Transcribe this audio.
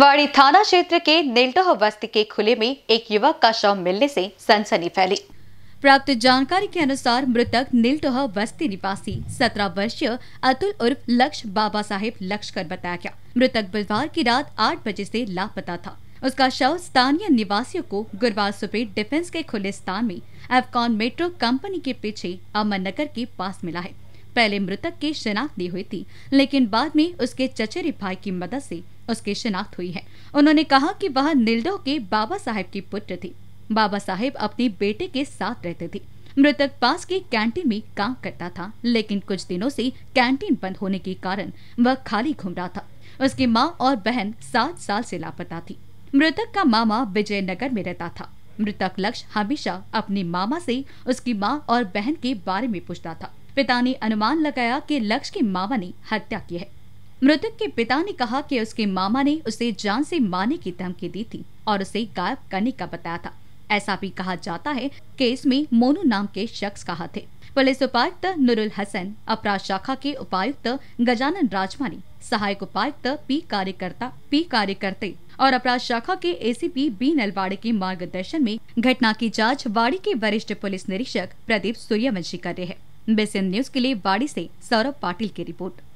वाड़ी थाना क्षेत्र के नेल्टोह बस्ती के खुले में एक युवक का शव मिलने से सनसनी फैली प्राप्त जानकारी के अनुसार मृतक नीलटोह बस्ती निवासी सत्रह वर्षीय अतुल उर्फ लक्ष्य बाबा साहेब लक्ष्कर बताया गया मृतक बुधवार की रात आठ बजे से लापता था उसका शव स्थानीय निवासियों को गुरुवार सुबह डिफेंस के खुले स्थान में एफकॉन मेट्रो कंपनी के पीछे अमन नगर के पास मिला है पहले मृतक की शिनाख्त दी हुई थी लेकिन बाद में उसके चचेरे भाई की मदद से उसकी शिनाख्त हुई है उन्होंने कहा कि वह निल्डो के बाबा साहेब की पुत्र थी बाबा साहेब अपने बेटे के साथ रहते थे मृतक पास की कैंटीन में काम करता था लेकिन कुछ दिनों से कैंटीन बंद होने के कारण वह खाली घूम रहा था उसकी माँ और बहन सात साल से लापता थी मृतक का मामा विजय नगर में रहता था मृतक लक्ष्य हमेशा अपने मामा से उसकी माँ और बहन के बारे में पूछता था पिता ने अनुमान लगाया कि लक्ष्य के मामा ने हत्या की है मृतक के पिता ने कहा कि उसके मामा ने उसे जान से मारने की धमकी दी थी और उसे गायब करने का बताया था ऐसा भी कहा जाता है कि इसमें मोनू नाम के शख्स कहा थे पुलिस उपायुक्त नुरुल हसन अपराध शाखा के उपायुक्त गजानन राजमानी सहायक उपायुक्त पी कार्यकर्ता पी कार्यकर्ते और अपराध शाखा के एसीपी बी नलवाड़े के मार्गदर्शन में घटना की जांच वाड़ी के वरिष्ठ पुलिस निरीक्षक प्रदीप सूर्यवंशी कर रहे हैं बेसिन न्यूज के लिए वाड़ी से सौरभ पाटिल की रिपोर्ट